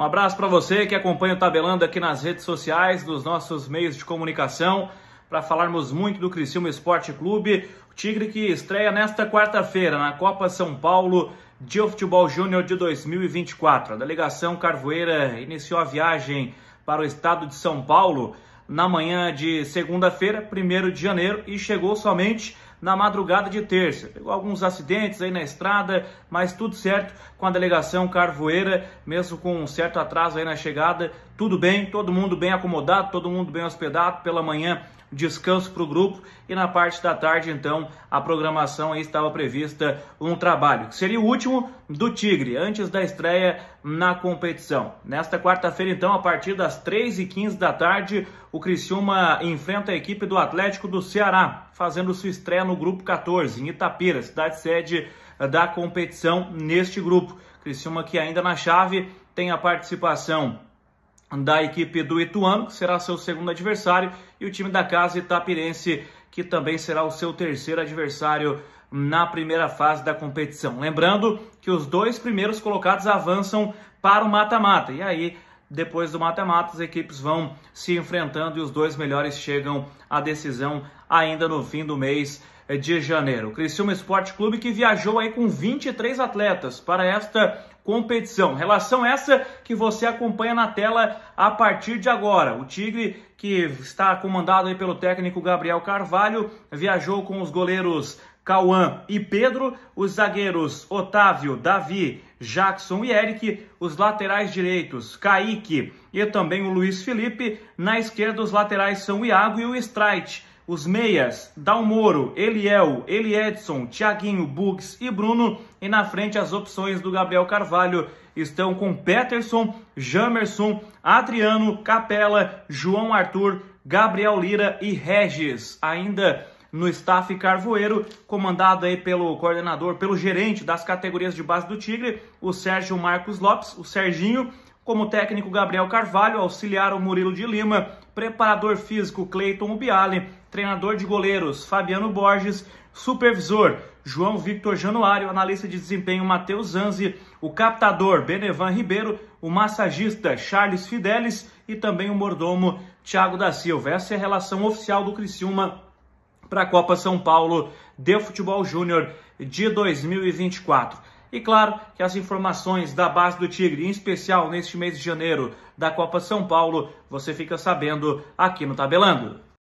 Um abraço para você que acompanha o Tabelando aqui nas redes sociais, nos nossos meios de comunicação, para falarmos muito do Criciúma Esporte Clube. O Tigre que estreia nesta quarta-feira na Copa São Paulo de Futebol Júnior de 2024. A delegação carvoeira iniciou a viagem para o estado de São Paulo na manhã de segunda-feira, 1 de janeiro, e chegou somente na madrugada de terça. Pegou alguns acidentes aí na estrada, mas tudo certo com a delegação Carvoeira, mesmo com um certo atraso aí na chegada, tudo bem, todo mundo bem acomodado, todo mundo bem hospedado pela manhã descanso para o grupo e na parte da tarde, então, a programação aí estava prevista um trabalho, que seria o último do Tigre, antes da estreia na competição. Nesta quarta-feira, então, a partir das 3h15 da tarde, o Criciúma enfrenta a equipe do Atlético do Ceará, fazendo sua estreia no grupo 14, em Itapira, cidade-sede eh, da competição neste grupo. Criciúma que ainda na chave tem a participação da equipe do Ituano, que será seu segundo adversário, e o time da casa Itapirense, que também será o seu terceiro adversário na primeira fase da competição. Lembrando que os dois primeiros colocados avançam para o mata-mata, e aí depois do mata-mata as equipes vão se enfrentando e os dois melhores chegam à decisão ainda no fim do mês é de janeiro. O Criciúma Esporte Clube que viajou aí com 23 atletas para esta competição. Relação essa que você acompanha na tela a partir de agora. O Tigre, que está comandado aí pelo técnico Gabriel Carvalho, viajou com os goleiros Cauã e Pedro, os zagueiros Otávio, Davi, Jackson e Eric, os laterais direitos Kaique e também o Luiz Felipe, na esquerda os laterais são Iago e o Strite os meias, Dalmoro, Eliel, Eliedson, Thiaguinho, Bugs e Bruno. E na frente as opções do Gabriel Carvalho estão com Peterson, Jamerson, Adriano, Capela, João Arthur, Gabriel Lira e Regis. Ainda no staff carvoeiro, comandado aí pelo coordenador, pelo gerente das categorias de base do Tigre, o Sérgio Marcos Lopes, o Serginho, como técnico Gabriel Carvalho, auxiliar o Murilo de Lima, preparador físico Cleiton Ubiale, treinador de goleiros Fabiano Borges, supervisor João Victor Januário, analista de desempenho Matheus Anzi, o captador Benevan Ribeiro, o massagista Charles Fidelis e também o mordomo Thiago da Silva. Essa é a relação oficial do Criciúma para a Copa São Paulo de Futebol Júnior de 2024. E claro que as informações da base do Tigre, em especial neste mês de janeiro da Copa São Paulo, você fica sabendo aqui no Tabelando.